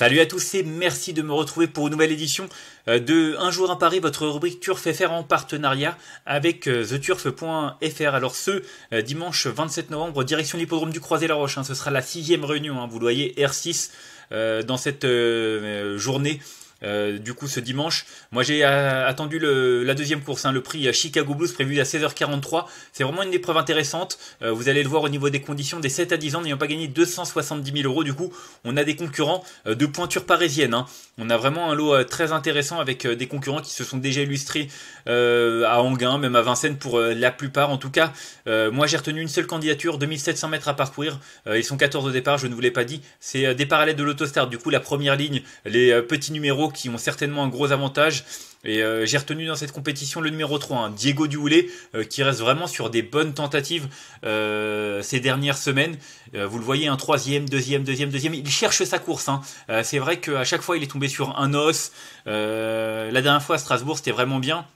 Salut à tous et merci de me retrouver pour une nouvelle édition euh, de Un jour à Paris, votre rubrique Turf FR en partenariat avec euh, theturf.fr. Alors ce euh, dimanche 27 novembre, direction l'hippodrome du Croisé-la-Roche, hein, ce sera la sixième réunion, hein, vous le voyez, R6, dans cette journée euh, du coup, ce dimanche, moi j'ai euh, attendu la deuxième course, hein. le prix euh, Chicago Blues prévu à 16h43. C'est vraiment une épreuve intéressante. vous allez le voir au niveau des conditions, des 7 à 10 ans n'ayant pas gagné 270 000 euros. Du coup, on a des concurrents de pointure parisienne. Hein. On a vraiment un lot très intéressant avec des concurrents qui se sont déjà illustrés à Anguin, même à Vincennes pour la plupart. En tout cas, moi j'ai retenu une seule candidature, 2700 mètres à parcourir. ils sont 14 au départ, je ne vous l'ai pas dit. C'est des parallèles de l'autostart. Du coup, la première ligne, les petits numéros qui ont certainement un gros avantage. Et euh, j'ai retenu dans cette compétition le numéro 3, hein, Diego Duolé, euh, qui reste vraiment sur des bonnes tentatives euh, ces dernières semaines. vous le voyez, un troisième, deuxième, deuxième, deuxième. Il cherche sa course. Hein. c'est vrai qu'à chaque fois, il est tombé sur un os. la dernière fois à Strasbourg, c'était vraiment bien.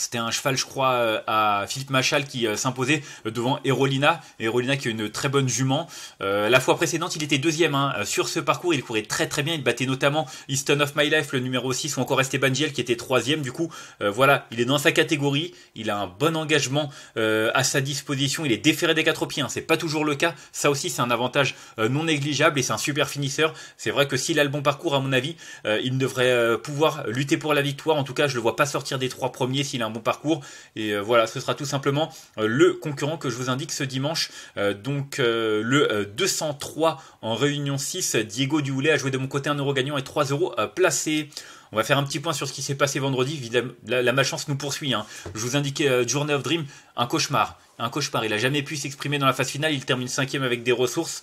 C'était un cheval, je crois, euh, à Philippe Machal qui euh, s'imposait euh, devant Erolina. Erolina qui est une très bonne jument. la fois précédente, il était deuxième hein. sur ce parcours. Il courait très très bien. Il battait notamment Easton of My Life, le numéro 6, ou encore Esteban Giel qui était troisième. Du coup, voilà, il est dans sa catégorie. Il a un bon engagement à sa disposition. Il est déféré des quatre pieds. Hein. C'est pas toujours le cas. Ça aussi, c'est un avantage non négligeable et c'est un super finisseur. C'est vrai que s'il a le bon parcours, à mon avis, il devrait pouvoir lutter pour la victoire. En tout cas, je le vois pas sortir des trois premiers s'il a mon bon parcours. Et euh, voilà, ce sera tout simplement euh, le concurrent que je vous indique ce dimanche. Euh, donc le 203 en réunion 6, Diego Duhoulet a joué de mon côté 1 euro gagnant et 3 euros placés. On va faire un petit point sur ce qui s'est passé vendredi. La, la, malchance nous poursuit. Hein. Je vous indiquais Journey of Dream, un cauchemar. Un cauchemar. Il n'a jamais pu s'exprimer dans la phase finale. Il termine cinquième avec des ressources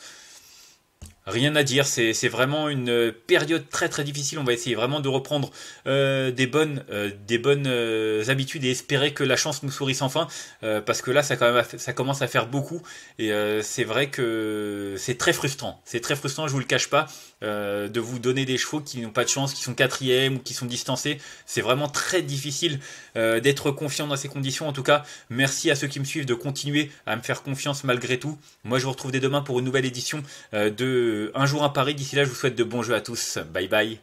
rien à dire. C'est, vraiment une période très très difficile. On va essayer vraiment de reprendre euh, des bonnes, euh, des bonnes euh, habitudes et espérer que la chance nous sourisse enfin. parce que là, ça, quand même, ça commence à faire beaucoup. Et c'est vrai que c'est très frustrant. C'est très frustrant, je vous le cache pas, de vous donner des chevaux qui n'ont pas de chance, qui sont quatrième ou qui sont distancés. C'est vraiment très difficile d'être confiant dans ces conditions. En tout cas, merci à ceux qui me suivent de continuer à me faire confiance malgré tout. Moi, je vous retrouve dès demain pour une nouvelle édition de euh, un jour à Paris. D'ici là, je vous souhaite de bons jeux à tous. Bye bye.